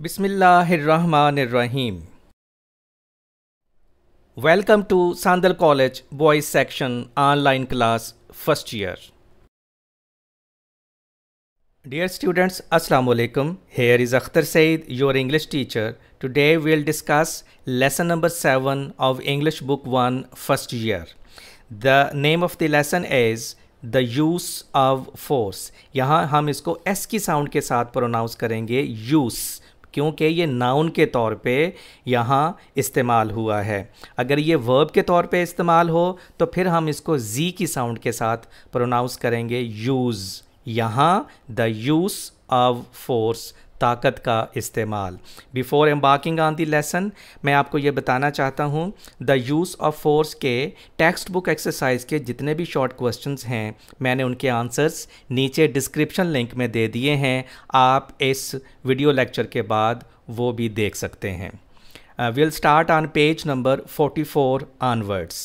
बिस्मिल्लाहिर्रहमानिर्रहीम welcome to Sandal college boys section online class first year dear students अस्सलाम वालेकुम here is Akhtar Saeed your English teacher today will discuss lesson number seven of English book one first year the name of the lesson is the use of force यहाँ हम इसको S की sound के साथ pronounce करेंगे use क्योंकि ये noun के तौर पे यहाँ इस्तेमाल हुआ है अगर ये वर्ब के तौर पे इस्तेमाल हो तो फिर हम इसको जी की साउंड के साथ प्रोनाउंस करेंगे यूज़ यहाँ द यूज़ ऑफ फोर्स ताकत का इस्तेमाल before embarking on the lesson मैं आपको ये बताना चाहता हूँ द यूज़ ऑफ फोर्स के टेक्स्ट बुक एक्सरसाइज के जितने भी शॉर्ट क्वेश्चन हैं मैंने उनके आंसर्स नीचे डिस्क्रिप्शन लिंक में दे दिए हैं आप इस वीडियो लेक्चर के बाद वो भी देख सकते हैं will start on page number 44 onwards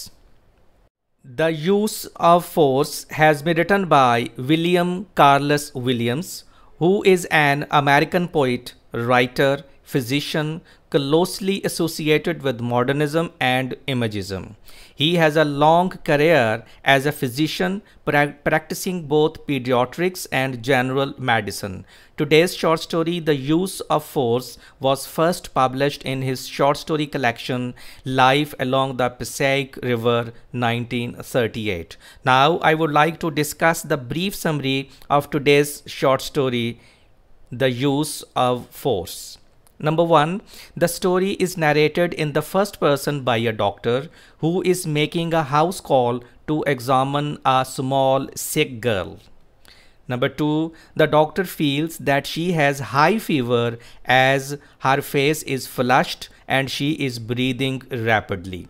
the use of force has be written by William Carlos Williams who is an American poet, writer, physician, closely associated with modernism and imagism. He has a long career as a physician pra practicing both pediatrics and general medicine. Today's short story, The Use of Force, was first published in his short story collection, Life Along the Passaic River, 1938. Now, I would like to discuss the brief summary of today's short story, The Use of Force. Number one, the story is narrated in the first person by a doctor who is making a house call to examine a small sick girl. Number two, the doctor feels that she has high fever as her face is flushed and she is breathing rapidly.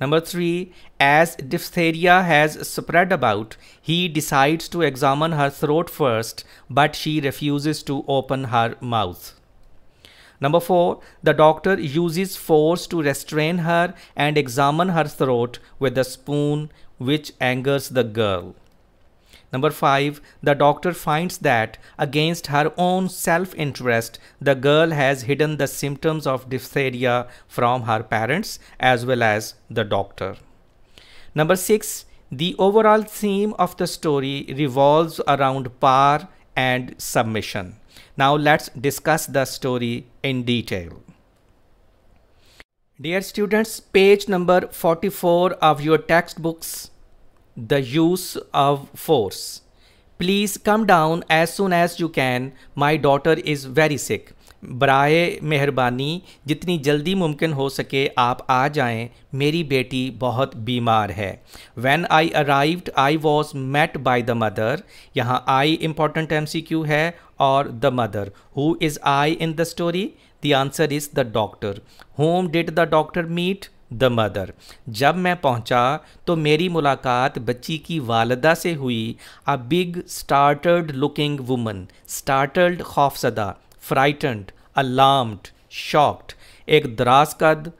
Number three, as diphtheria has spread about, he decides to examine her throat first, but she refuses to open her mouth. Number four, the doctor uses force to restrain her and examine her throat with a spoon, which angers the girl. Number five, the doctor finds that, against her own self interest, the girl has hidden the symptoms of diphtheria from her parents as well as the doctor. Number six, the overall theme of the story revolves around power and submission. Now let's discuss the story in detail. Dear students, page number 44 of your textbooks, The Use of Force. Please come down as soon as you can. My daughter is very sick. बराए मेहरबानी जितनी जल्दी मुमकिन हो सके आप आ जाएं मेरी बेटी बहुत बीमार है when I arrived I was met by the mother यहाँ आई इम्पॉर्टेंट एम सी क्यू है or the mother? Who is I in the story? The answer is the doctor. Whom did the doctor meet? The mother जब मैं पहुंचा तो मेरी मुलाकात बच्ची की वालदा से हुई a big startled looking woman startled खौफसदा फ्राइटन्ड अलार्म्ड शॉक्ड एक दराज कद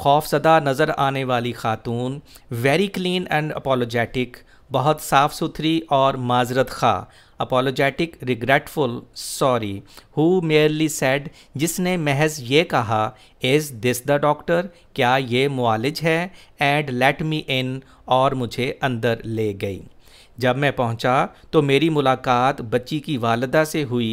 खौफसदा नज़र आने वाली खातून वेरी क्लीन एंड अपोलोजेटिक बहुत साफ़ सुथरी और माजरत खा apologetic regretful sorry who merely said जिसने महज ये कहा इज़ दिस द डॉक्टर क्या ये मुआलिज है एंड लेट मी इन और मुझे अंदर ले गई जब मैं पहुंचा तो मेरी मुलाकात बच्ची की वालदा से हुई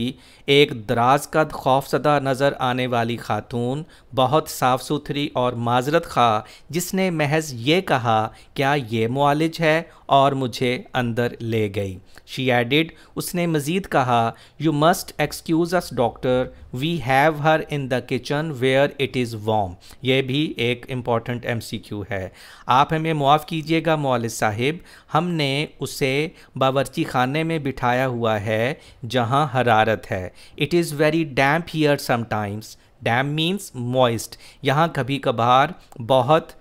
एक दराज कद खौफसदा नज़र आने वाली खातून बहुत साफ़ सुथरी और माजरत खा जिसने महज ये कहा क्या ये मालिज है और मुझे अंदर ले गई शी एडिड उसने मज़ीद कहा you must excuse us doctor we have her in the kitchen where it is warm यह भी एक इम्पॉर्टेंट एम सी क्यू है आप हमें मुआफ़ कीजिएगा मौल साहिब हमने उसे बावरची बावर्ची खाने में बिठाया हुआ है जहाँ हरारत है it is very damp here sometimes damp means moist यहाँ कभी कभार बहुत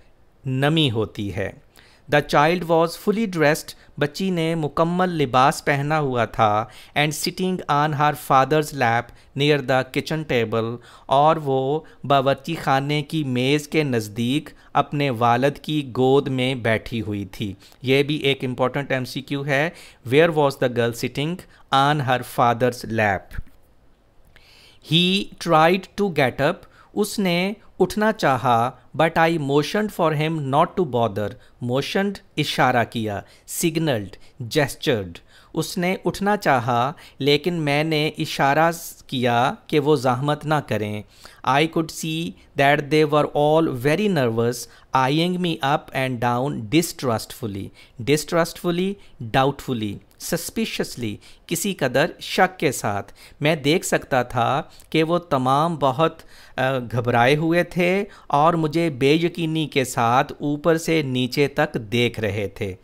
नमी होती है the child was fully dressed बच्ची ने मुकम्मल लिबास पहना हुआ था and sitting on her father's lap near the kitchen table और वो बावची खाने की मेज़ के नज़दीक अपने वालद की गोद में बैठी हुई थी ये भी एक इम्पॉर्टेंट एम सी क्यू है where was the girl sitting on her father's lap he tried to get up उसने उठना चाहा but I motion for him not to bother motioned इशारा किया सिग्नल्ड जेस्चर्ड उसने उठना चाहा लेकिन मैंने इशारा किया कि वो जहमत ना करें I could see that they were all very nervous eyeing me up and down distrustfully distrustfully doubtfully suspiciously किसी कदर शक के साथ मैं देख सकता था कि वो तमाम बहुत घबराए हुए थे और मुझे बेयकीनी के साथ ऊपर से नीचे तक देख रहे थे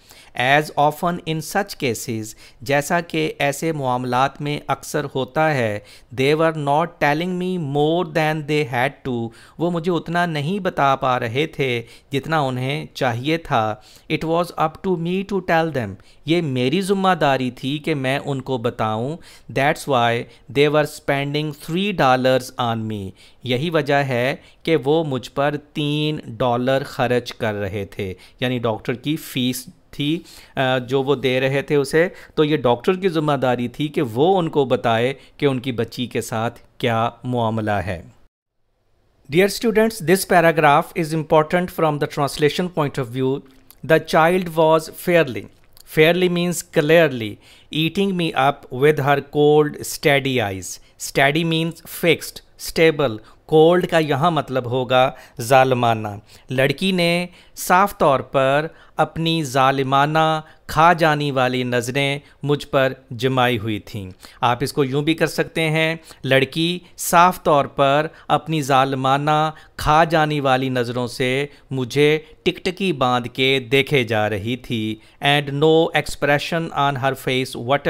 as often in such cases जैसा कि ऐसे मामलात में अक्सर होता है they were not telling me more than they had to वो मुझे उतना नहीं बता पा रहे थे जितना उन्हें चाहिए था it was up to me to tell them ये मेरी जिम्मेदारी थी कि मैं उनको बताऊँ that's why they were spending three dollars on me यही यही वजह है कि वो मुझ पर तीन डॉलर खर्च कर रहे थे यानी डॉक्टर की फ़ीस थी जो वो दे रहे थे उसे तो ये डॉक्टर की ज़िम्मेदारी थी कि वो उनको बताए कि उनकी बच्ची के साथ क्या मामला है dear students this paragraph is important from the translation point of view the child was fairly fairly means clearly eating me up with her cold steady eyes steady means fixed stable cold का यहाँ मतलब होगा जालमाना लड़की ने साफ तौर पर अपनी ज़ालिमाना खा जाने वाली नज़रें मुझ पर जमाई हुई थीं आप इसको यूँ भी कर सकते हैं लड़की साफ तौर पर अपनी ज़ालमाना खा जाने वाली नज़रों से मुझे टिकटकी बांध के देखे जा रही थी and no expression on her face what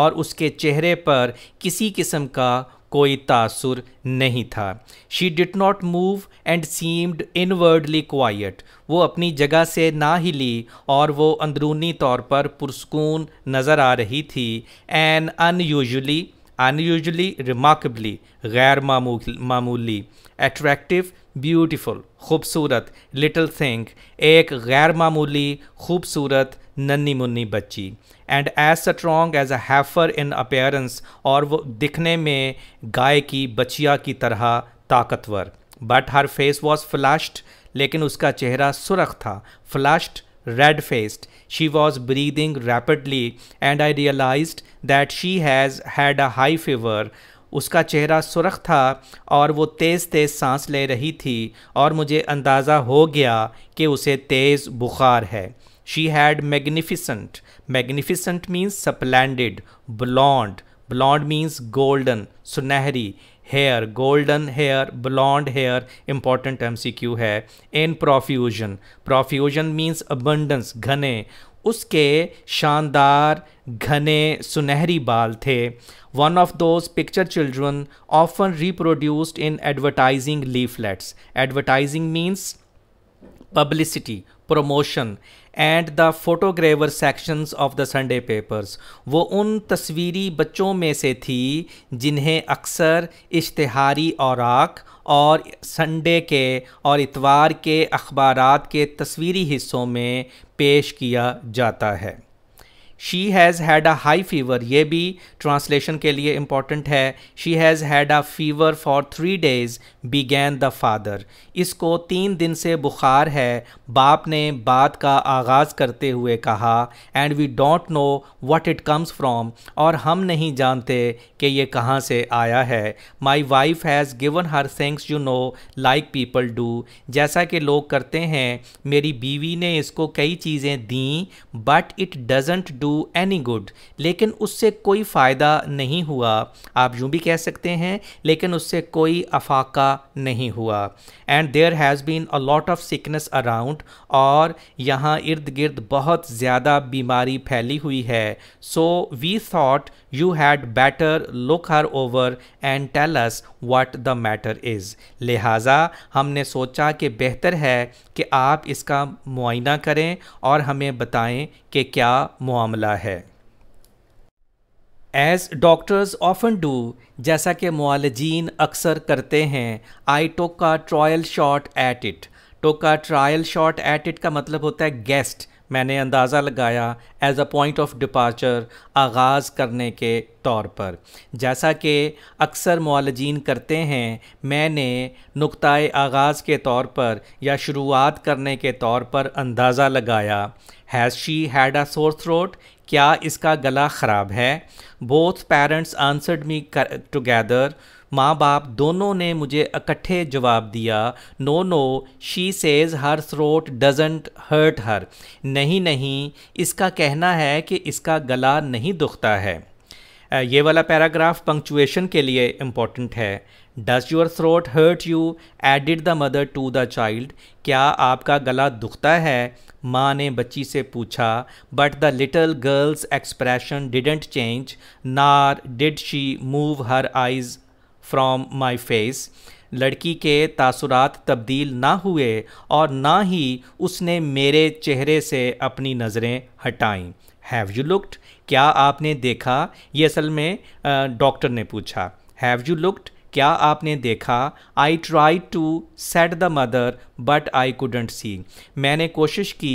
और उसके चेहरे पर किसी किस्म का कोई तासुर नहीं था she did not move and seemed inwardly quiet वो अपनी जगह से ना ही ली और वो अंदरूनी तौर पर पुरस्कून नज़र आ रही थी एन अनयूजली अनयूजली रिमार्कबली गैर मामूली एट्रैक्टिव ब्यूटीफुल खूबसूरत लिटल थिंग एक गैर मामूली खूबसूरत नन्नी मुन्नी बच्ची and as strong as a heifer in appearance और वो दिखने में गाय की बचिया की तरह ताकतवर but her face was flushed लेकिन उसका चेहरा सुरख था flushed red faced she was breathing rapidly and I realize that she has had a high fever उसका चेहरा सुरख था और वो तेज़ तेज़ सांस ले रही थी और मुझे अंदाज़ा हो गया कि उसे तेज़ बुखार है she had magnificent magnificent means splendid blonde blonde means golden सुनहरी hair golden hair blonde hair important Q है in profusion profusion means abundance घने उसके शानदार घने सुनहरी बाल थे one of those picture children often reproduced in advertising leaflets advertising means publicity promotion and the photogravure sections of the Sunday papers वो उन तस्वीरी बच्चों में से थी जिन्हें अक्सर इश्तहारी औराक और संडे के और इतवार के अखबार के तस्वीरी हिस्सों में पेश किया जाता है she has had a high fever ये भी ट्रांसलेशन के लिए इम्पॉर्टेंट है she has had a fever for three days began the father इसको तीन दिन से बुखार है बाप ने बात का आगाज़ करते हुए कहा and we don't know what it comes from और हम नहीं जानते कि ये कहाँ से आया है my wife has given her things you know like people do जैसा कि लोग करते हैं मेरी बीवी ने इसको कई चीज़ें दी but it doesn't do do any good लेकिन उससे कोई फ़ायदा नहीं हुआ आप यूँ भी कह सकते हैं लेकिन उससे कोई अफाका नहीं हुआ and there has been a lot of sickness around और यहाँ इर्द गिर्द बहुत ज़्यादा बीमारी फैली हुई है so we thought you had better look her over and tell us what the matter is लिहाजा हमने सोचा कि बेहतर है कि आप इसका मुआयना करें और हमें बताएं कि क्या मामला है एज डॉक्टर्स ऑफन डू जैसा कि मालजीन अक्सर करते हैं आई टोक का trial shot at it took का ट्रायल शॉट एट इट का मतलब होता है गेस्ट मैंने अंदाज़ा लगाया as a point of departure आगाज़ करने के तौर पर जैसा कि अक्सर मालजीन करते हैं मैंने नुक्तः आगाज़ के तौर पर या शुरुआत करने के तौर पर अंदाज़ा लगाया has she had a sore throat क्या इसका गला ख़राब है both parents answered me together माँ बाप दोनों ने मुझे इकट्ठे जवाब दिया no no she says her throat doesn't hurt her नहीं नहीं इसका कहना है कि इसका गला नहीं दुखता है ये वाला पैराग्राफ पंक्चुएशन के लिए इम्पॉर्टेंट है does your throat hurt you added the mother to the child क्या आपका गला दुखता है माँ ने बच्ची से पूछा but the little girl's expression didn't change nor did she move her eyes from my face लड़की के तासुरात तब्दील ना हुए और ना ही उसने मेरे चेहरे से अपनी नज़रें हटाईं हैव यू लुक्ड क्या आपने देखा ये असल में डॉक्टर ने पूछा हैव यू लुक्ड क्या आपने देखा I try to said the mother but I couldn't see मैंने कोशिश की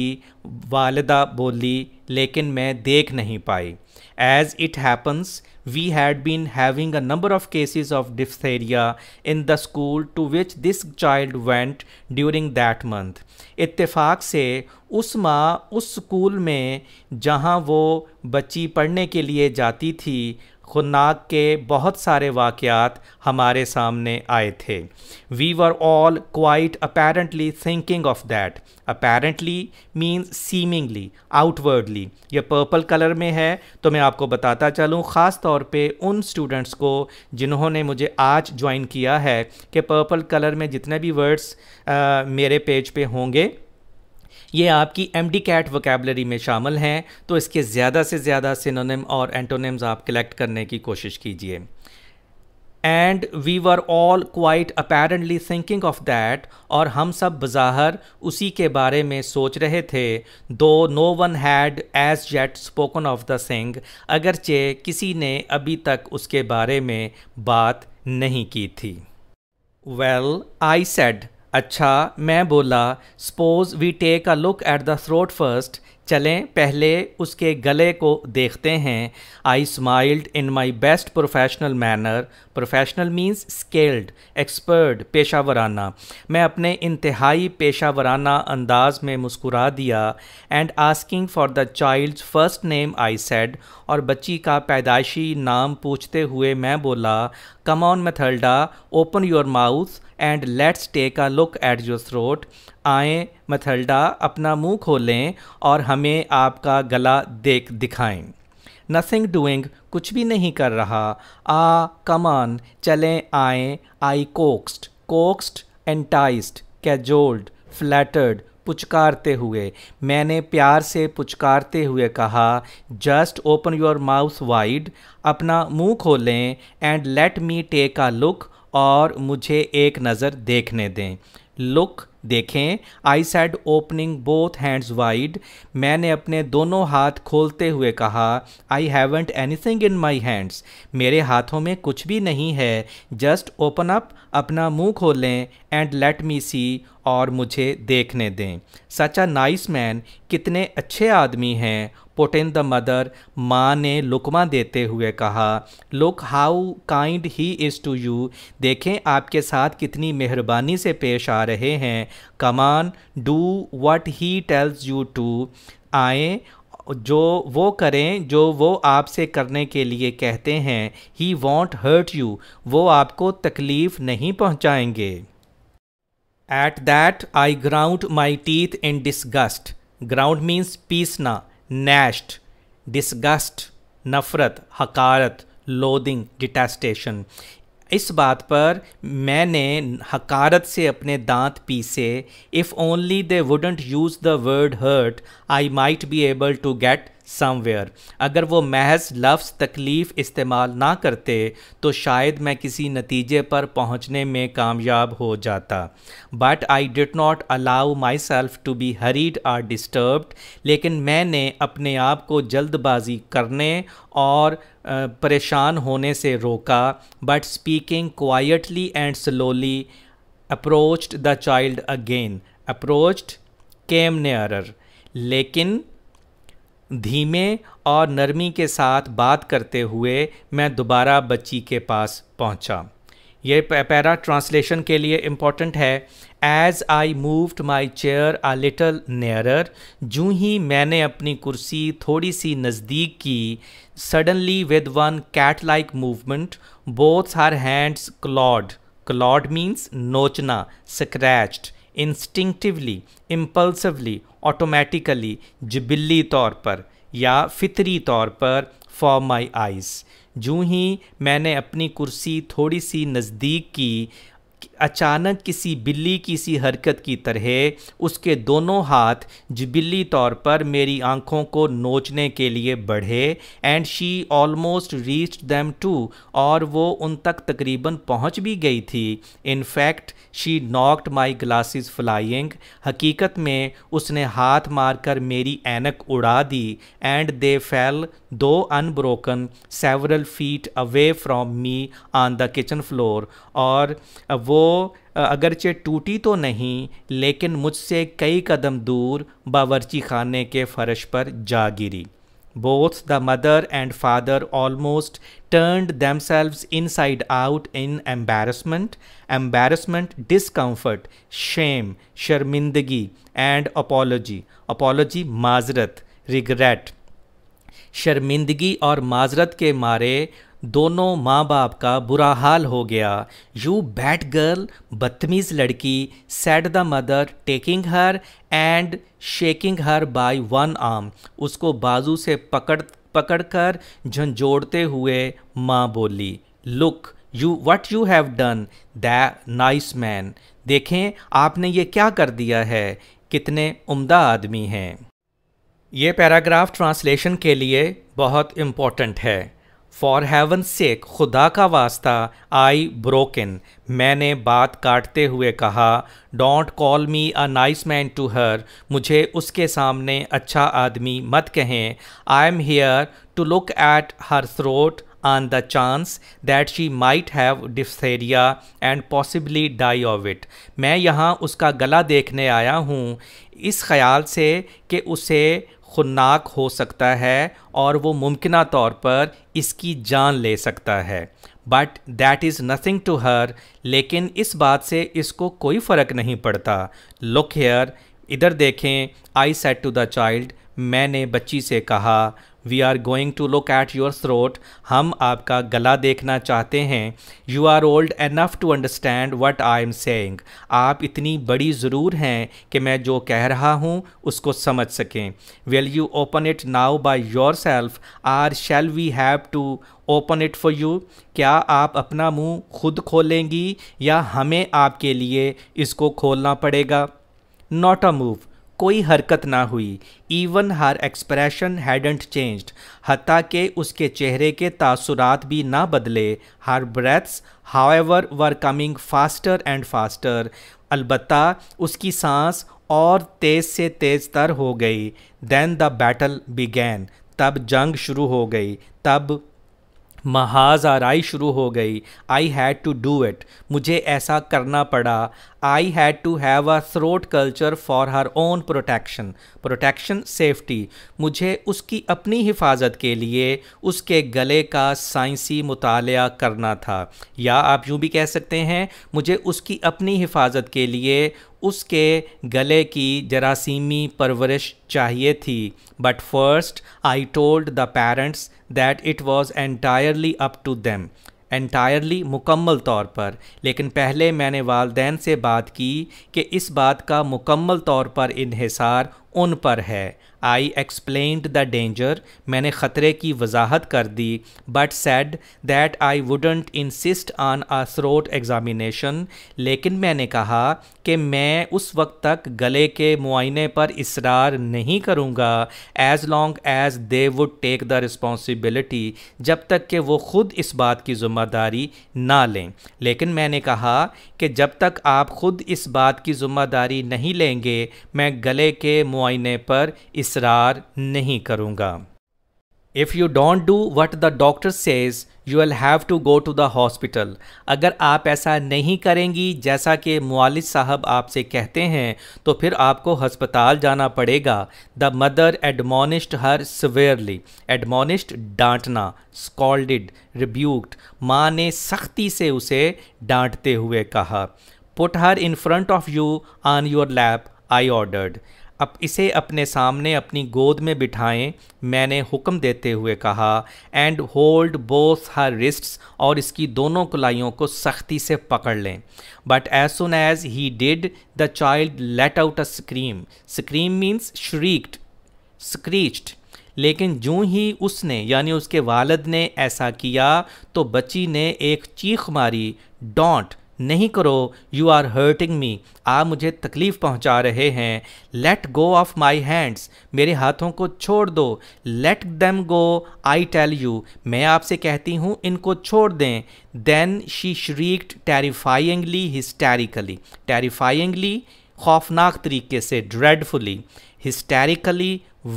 वालदा बोली लेकिन मैं देख नहीं पाई As it happens, we had been having a number of cases of diphtheria in the school to which this child went during that month. इत्तेफाक से उस माँ उस स्कूल में जहाँ वो बच्ची पढ़ने के लिए जाती थी खुन्नाक के बहुत सारे वाक़ात हमारे सामने आए थे we were all quite apparently thinking of that apparently means seemingly outwardly ये पर्पल कलर में है तो मैं आपको बताता चलूँ ख़ास तौर पे उन स्टूडेंट्स को जिन्होंने मुझे आज ज्वाइन किया है कि पर्पल कलर में जितने भी वर्ड्स मेरे पेज पे होंगे ये आपकी एम डी कैट वोकेबलरी में शामिल हैं तो इसके ज़्यादा से ज़्यादा सिनोनिम और एंटोनिम्स आप कलेक्ट करने की कोशिश कीजिए and we were all quite apparently thinking of that और हम सब बज़ाहर उसी के बारे में सोच रहे थे though no one had as yet spoken of the thing अगरचे किसी ने अभी तक उसके बारे में बात नहीं की थी वेल आई सेड अच्छा मैं बोला suppose we take a look at the throat first चलें पहले उसके गले को देखते हैं I smiled in my best professional manner professional means skilled expert पेशा वराना मैं अपने इंतहाई पेशा वराना अंदाज में मुस्कुरा दिया and asking for the child first name I said और बच्ची का पैदाइशी नाम पूछते हुए मैं बोला come on Mathilda open your mouth and let's take a look at your throat आए मथल्डा अपना मुंह खोलें और हमें आपका गला देख दिखाएं नथिंग डूइंग कुछ भी नहीं कर रहा आ कमान चलें आए आई कोक्स्ड कोक्स्ड एंटाइस्ड कैजोल्ड फ्लैटर्ड पुचकारते हुए मैंने प्यार से पुचकारते हुए कहा just open your mouth wide अपना मुंह खोलें and let me take a look और मुझे एक नज़र देखने दें लुक देखें I said opening both hands wide मैंने अपने दोनों हाथ खोलते हुए कहा I haven't anything in my hands मेरे हाथों में कुछ भी नहीं है जस्ट ओपन अप अपना मुंह खोलें एंड लेट मी सी और मुझे देखने दें सच अ नाइस मैन कितने अच्छे आदमी हैं पोटेन द मदर माँ ने लुकमा देते हुए कहा look how kind he is to you देखें आपके साथ कितनी मेहरबानी से पेश आ रहे हैं come on do what he tells you to आए जो वो करें जो वो आपसे करने के लिए कहते हैं ही वॉन्ट हर्ट यू वो आपको तकलीफ़ नहीं पहुँचाएंगे at that I ground my teeth in disgust ground means पीसना नैश्ड डिसगस्ट नफ़रत हकारत लोदिंग डिटेस्टेशन इस बात पर मैंने हकारत से अपने दांत पीसे if only they wouldn't use the word hurt I might be able to get somewhere अगर वो महज लफ्स तकलीफ़ इस्तेमाल ना करते तो शायद मैं किसी नतीजे पर पहुंचने में कामयाब हो जाता but I did not allow myself to be hurried or disturbed लेकिन मैंने अपने आप को जल्दबाजी करने और परेशान होने से रोका but speaking quietly and slowly approached the child again approached came near लेकिन धीमे और नरमी के साथ बात करते हुए मैं दोबारा बच्ची के पास पहुंचा। ये पैरा ट्रांसलेशन के लिए इम्पॉर्टेंट है as I moved my chair a little nearer जूँ ही मैंने अपनी कुर्सी थोड़ी सी नज़दीक की suddenly with one cat like movement both her hands clawed clawed means नोचना स्क्रैच्ड इंस्टिंक्टिवली इम्पल्सिवली ऑटोमेटिकली जबिली तौर पर या फितरी तौर पर फॉर माई आइज़ जूँ ही मैंने अपनी कुर्सी थोड़ी सी नज़दीक की अचानक किसी बिल्ली की सी हरकत की तरह उसके दोनों हाथ बिल्ली तौर पर मेरी आंखों को नोचने के लिए बढ़े and she almost reach them too और वो उन तक तकरीबन पहुंच भी गई थी in fact she knocked my glasses flying हकीकत में उसने हाथ मारकर मेरी एनक उड़ा दी and they fell though unbroken several feet away from me on the kitchen floor और वो अगरचे टूटी तो नहीं लेकिन मुझसे कई कदम दूर बावरची खाने के फर्श पर जा गिरी both the mother and father almost turned themselves inside out in embarrassment embarrassment discomfort shame शर्मिंदगी एंड अपोलोजी अपोलोजी माजरत रिग्रेट शर्मिंदगी और माजरत के मारे दोनों माँ बाप का बुरा हाल हो गया यू बैड गर्ल बदतमीज लड़की said the mother taking her and shaking her by one arm उसको बाजू से पकड़ पकड़ कर झंझोड़ते हुए माँ बोली look you what you have done the nice man देखें आपने ये क्या कर दिया है कितने उम्दा आदमी हैं ये पैराग्राफ ट्रांसलेशन के लिए बहुत इम्पॉर्टेंट है फॉर हैवन सेक खुदा का वास्ता आई ब्रोकन मैंने बात काटते हुए कहा don't call me a nice man to her मुझे उसके सामने अच्छा आदमी मत कहें I am here to look at her throat on the chance that she might have diphtheria and possibly die of it मैं यहाँ उसका गला देखने आया हूँ इस ख्याल से कि उसे खुन्नाक हो सकता है और वो मुमकिन तौर पर इसकी जान ले सकता है but that is nothing to her लेकिन इस बात से इसको कोई फ़र्क नहीं पड़ता लुक हेयर इधर देखें I said to the child मैंने बच्ची से कहा we are going to look at your throat हम आपका गला देखना चाहते हैं you are old enough to understand what I am saying आप इतनी बड़ी ज़रूर हैं कि मैं जो कह रहा हूँ उसको समझ सकें will you open it now by yourself or shall we have to open it for you क्या आप अपना मुँह खुद खोलेंगी या हमें आपके लिए इसको खोलना पड़ेगा नॉट अ मूव कोई हरकत ना हुई even her expression hadn't changed हती के उसके चेहरे के तासुरात भी ना बदले her breaths however were coming faster and faster अलबत् उसकी सांस और तेज़ से तेज़ तर हो गई देन द बैटल बिगैन तब जंग शुरू हो गई तब महाज आरई शुरू हो गई I had to do it मुझे ऐसा करना पड़ा I had to have a throat culture for her own protection protection safety मुझे उसकी अपनी हिफाजत के लिए उसके गले का साइंसी मुताल करना था या आप यूँ भी कह सकते हैं मुझे उसकी अपनी हिफाजत के लिए उसके गले की जरासीमी परवरिश चाहिए थी but first I told the parents that it was entirely up to them entirely मुकम्मल तौर पर लेकिन पहले मैंने वालदेन से बात की कि इस बात का मुकम्मल तौर पर इहिसार उन पर है आई एक्सप्लेंड द डेंजर मैंने ख़तरे की वजाहत कर दी but said that I wouldn't insist on a throat examination लेकिन मैंने कहा कि मैं उस वक्त तक गले के मुआइने पर इसरार नहीं करूँगा as long as they would take the responsibility जब तक कि वो ख़ुद इस बात की ज़िम्मेदारी ना लें लेकिन मैंने कहा कि जब तक आप ख़ुद इस बात की ज़िम्मेदारी नहीं लेंगे मैं गले के मुआइने पर इसरार नहीं करूँगा If you don't do what the doctor says, you will have to go to the hospital अगर आप ऐसा नहीं करेंगी जैसा कि मालिज साहब आपसे कहते हैं तो फिर आपको हस्पताल जाना पड़ेगा the mother admonished her severely admonished डांटना स्कॉल्डिड रिब्यूक्ड माँ ने सख्ती से उसे डांटते हुए कहा put her in front of you on your lap I ordered अब इसे अपने सामने अपनी गोद में बिठाएं मैंने हुक्म देते हुए कहा and hold both her wrists और इसकी दोनों कलाइयों को सख्ती से पकड़ लें but as soon as he did the child let out a scream scream means shrieked screeched लेकिन जो ही उसने यानी उसके वालद ने ऐसा किया तो बच्ची ने एक चीख मारी डोंट नहीं करो यू आर हर्टिंग मी आप मुझे तकलीफ़ पहुंचा रहे हैं let go of my hands मेरे हाथों को छोड़ दो let them go I tell you मैं आपसे कहती हूँ इनको छोड़ दें देन शी श्रीक्ड टेरिफाइंगली हिस्टेरिकली टेरिफाइंगली खौफनाक तरीके से ड्रेडफुली हिस्टेरिकली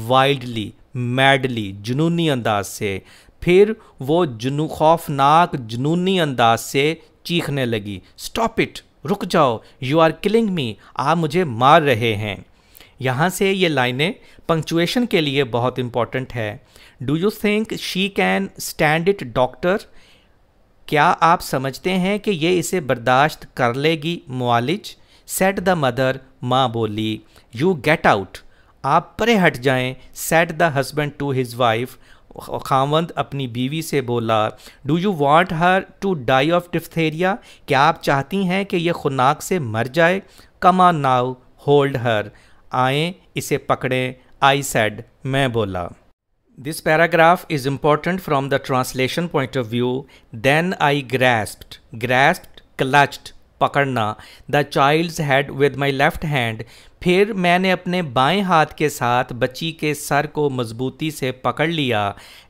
वाइल्डली मैडली जुनूनी अंदाज से फिर वो जुनू खौफनाक जुनूनी अंदाज से चीखने लगी स्टॉप इट रुक जाओ यू आर किलिंग मी आप मुझे मार रहे हैं यहाँ से ये लाइनें पंक्चुएशन के लिए बहुत इम्पॉर्टेंट है do you think she can stand it doctor क्या आप समझते हैं कि ये इसे बर्दाश्त कर लेगी मालिज सेट द मदर माँ बोली यू गेट आउट आप परे हट जाएं said the husband to his wife खामंद अपनी बीवी से बोला do you want her to die of diphtheria क्या आप चाहती हैं कि यह खुनाक से मर जाए कमा नाउ होल्ड हर आए इसे पकड़ें आई सेड मैं बोला this paragraph is important from the translation point of view then I grasped grasped clutched पकड़ना the child's head with my left hand फिर मैंने अपने बाएं हाथ के साथ बच्ची के सर को मजबूती से पकड़ लिया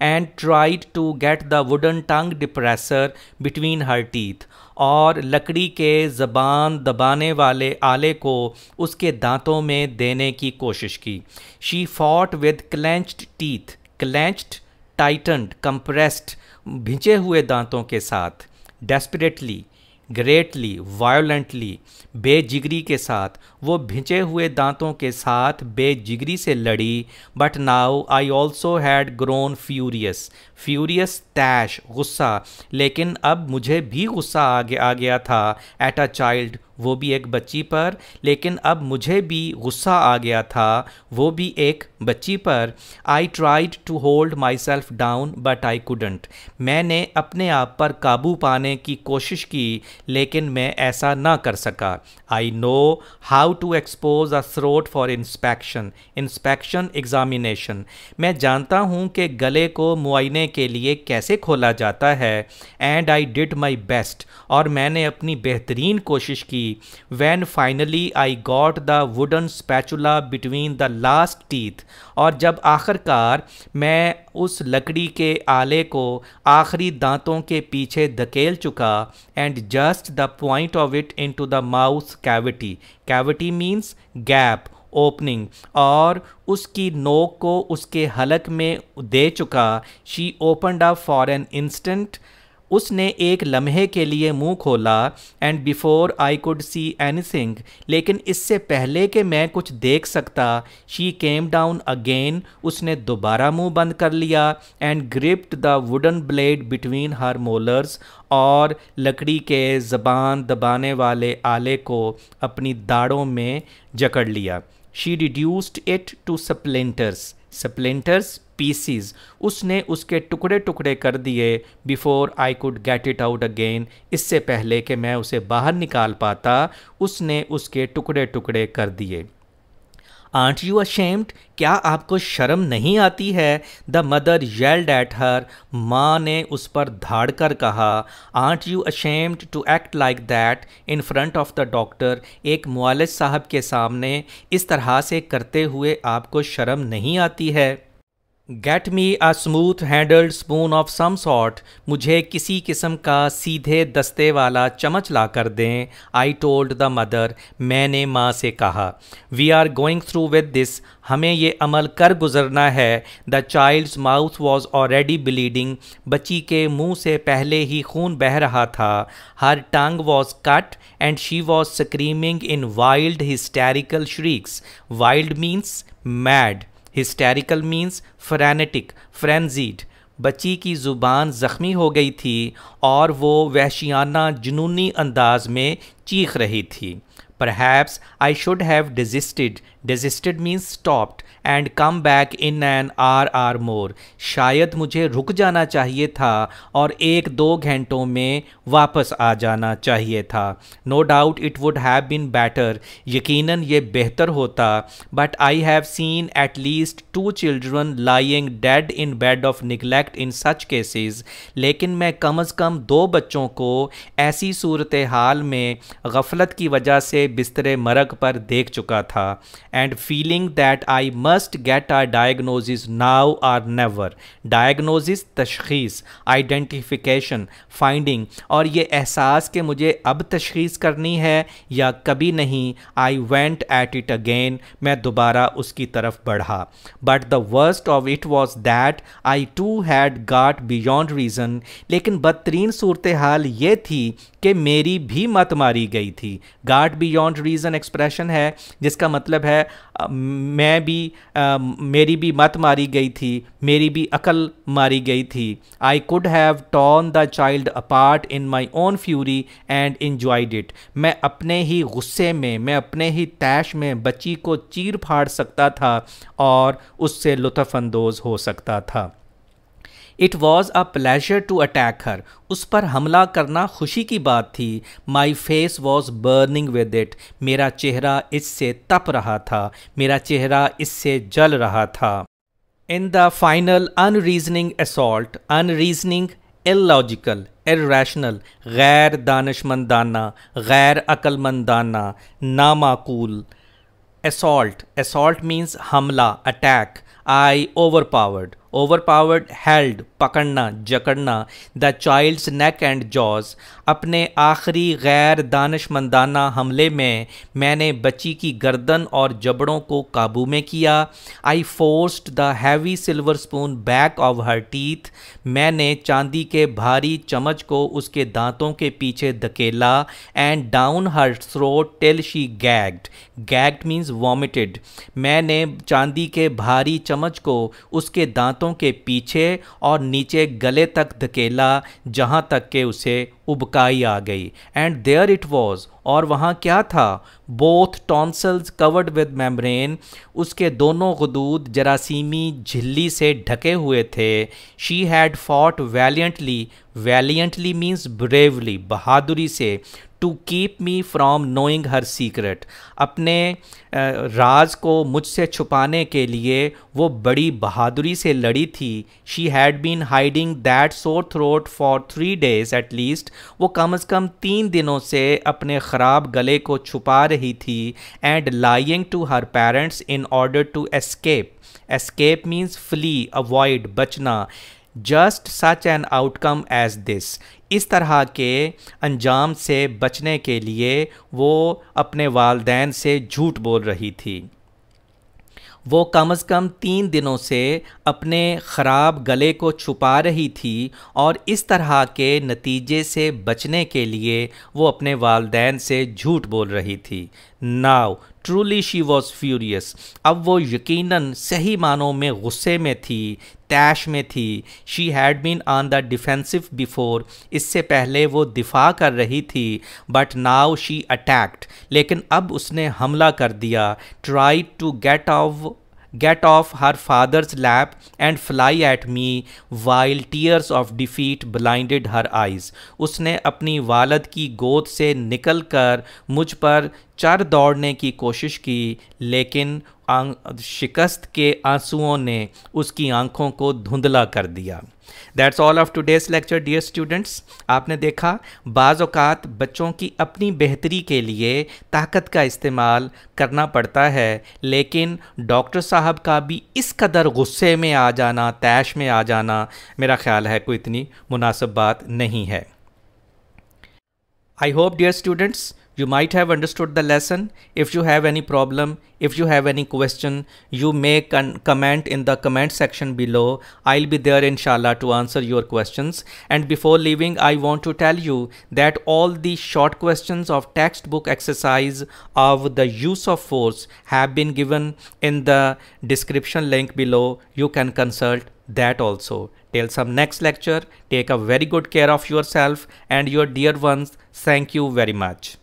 and tried to get the wooden tongue depressor between her teeth और लकड़ी के जबान दबाने वाले आले को उसके दांतों में देने की कोशिश की she fought with clenched teeth clenched tighten compressed भिंचे हुए दांतों के साथ डेस्परेटली ग्रेटली वायोलेंटली बेजिगरी के साथ वो भिंचे हुए दांतों के साथ बेजिगरी से लड़ी but now I also had grown furious furious तैश गुस्सा लेकिन अब मुझे भी गुस्सा आ गया आ गया था एट अ चाइल्ड वो भी एक बच्ची पर लेकिन अब मुझे भी गुस्सा आ गया था वो भी एक बच्ची पर I tried to hold myself down but I couldn't मैंने अपने आप पर काबू पाने की कोशिश की लेकिन मैं ऐसा ना कर सका I know how to expose a throat for inspection inspection examination मैं जानता हूँ कि गले को मुआइने के लिए कैसे खोला जाता है and I did my best और मैंने अपनी बेहतरीन कोशिश की when finally I got the wooden spatula between the last teeth और जब आखिरकार मैं उस लकड़ी के आले को आखिरी दांतों के पीछे धकेल चुका and just the point of it into the mouth cavity cavity means gap opening और उसकी नोक को उसके हलक में दे चुका she opened a for an instant उसने एक लम्हे के लिए मुंह खोला and before I could see anything लेकिन इससे पहले कि मैं कुछ देख सकता शी केम डाउन अगेन उसने दोबारा मुंह बंद कर लिया and gripped the wooden blade between her molars और लकड़ी के जबान दबाने वाले आले को अपनी दाड़ों में जकड़ लिया she reduced it to splinters splinters pieces उसने उसके टुकड़े टुकड़े कर दिए before I could get it out again इससे पहले कि मैं उसे बाहर निकाल पाता उसने उसके टुकड़े टुकड़े कर दिए आंट यू अशेम्ड क्या आपको शर्म नहीं आती है the mother yelled at her माँ ने उस पर धाड़ कर कहा aren't you ashamed to act like that in front of the doctor एक मुआलज साहब के सामने इस तरह से करते हुए आपको शर्म नहीं आती है get me a smooth handled spoon of some sort मुझे किसी किस्म का सीधे दस्ते वाला चम्मच ला कर दें आई टोल्ड द मदर मैंने माँ से कहा we are going through with this हमें ये अमल कर गुजरना है the child's mouth was already bleeding बच्ची के मुँह से पहले ही खून बह रहा था her tongue was cut and she was screaming in wild hysterical shrieks wild means mad hysterical means frenetic frenzied बच्ची की ज़ुबान ज़ख्मी हो गई थी और वो वहशियाना जुनूनी अंदाज में चीख रही थी perhaps I should have desisted desisted means stopped and come back in an hour or more शायद मुझे रुक जाना चाहिए था और एक दो घंटों में वापस आ जाना चाहिए था no doubt it would have been better यकीनन ये बेहतर होता but I have seen at least two children lying dead in bed of neglect in such cases लेकिन मैं कम अज़ कम दो बच्चों को ऐसी सूरत हाल में गफलत की वजह से बिस्तरे मरग पर देख चुका था and feeling that I must get a diagnosis now or never. Diagnosis, तशखीस identification, finding और ये एहसास कि मुझे अब तशखीस करनी है या कभी नहीं I went at it again मैं दोबारा उसकी तरफ बढ़ा but the worst of it was that I too had got beyond reason लेकिन बदतरीन सूरत हाल ये थी कि मेरी भी मत मारी गई थी गाट बियॉन्ड रीज़न एक्सप्रेशन है जिसका मतलब है मैं भी आ, मेरी भी मत मारी गई थी मेरी भी अकल मारी गई थी I could have torn the child apart in my own fury and enjoyed it मैं अपने ही गुस्से में मैं अपने ही तैश में बच्ची को चीर फाड़ सकता था और उससे लुत्फ़ानंदोज़ हो सकता था it was a pleasure to attack her उस पर हमला करना खुशी की बात थी my face was burning with it मेरा चेहरा इससे तप रहा था मेरा चेहरा इससे जल रहा था in the final unreasoning assault unreasoning illogical irrational गैर दानशमंदाना गैर अक्लमंदाना नामाकूल असॉल्ट असॉल्ट मीन्स हमला attack I overpowered overpowered held पकड़ना जकड़ना the child's neck and jaws अपने आखिरी गैर दानशमंदाना हमले में मैंने बच्ची की गर्दन और जबड़ों को काबू में किया I forced the heavy silver spoon back of her teeth मैंने चांदी के भारी चमच को उसके दांतों के पीछे धकेला and down her throat till she gagged gagged means vomited मैंने चांदी के भारी चमच को उसके दांतों हाथों के पीछे और नीचे गले तक धकेला जहाँ तक के उसे उबकाई आ गई एंड देयर इट वॉज और वहाँ क्या था both tonsils covered with membrane उसके दोनों गदूद जरासीमी झिल्ली से ढके हुए थे she had fought valiantly valiantly means bravely बहादुरी से to keep me from knowing her secret अपने राज को मुझसे छुपाने के लिए वो बड़ी बहादुरी से लड़ी थी she had been hiding that sore throat for three days at least वो कम अज कम तीन दिनों से अपने ख़राब गले को छुपा रही थी and lying to her parents in order to escape escape means flee avoid बचना just such an outcome as this इस तरह के अंजाम से बचने के लिए वो अपने वालदेन से झूठ बोल रही थी वो कम अज़ कम तीन दिनों से अपने ख़राब गले को छुपा रही थी और इस तरह के नतीजे से बचने के लिए वो अपने वालदेन से झूठ बोल रही थी now truly she was furious अब वो यकीनन सही मानों में गुस्से में थी तैश में थी she had been on the defensive before इससे पहले वो दिफा कर रही थी बट नाव शी अटैक्ट लेकिन अब उसने हमला कर दिया try to get off get off her father's lap and fly at me while tears of defeat blinded her eyes. उसने अपनी वालद की गोद से निकल कर मुझ पर चर दौड़ने की कोशिश की लेकिन शिकस्त के आंसुओं ने उसकी आंखों को धुंधला कर दिया that's all of today's lecture dear students आपने देखा बाज़ात बच्चों की अपनी बेहतरी के लिए ताकत का इस्तेमाल करना पड़ता है लेकिन डॉक्टर साहब का भी इस कदर गुस्से में आ जाना तैश में आ जाना मेरा ख्याल है कोई इतनी मुनासिब बात नहीं है I hope dear students you might have understood the lesson. If you have any problem, if you have any question, you may comment in the comment section below. I'll be there inshallah to answer your questions. And before leaving, I want to tell you that all the short questions of textbook exercise of the use of force have been given in the description link below. You can consult that also. Till some next lecture, take a very good care of yourself and your dear ones. Thank you very much.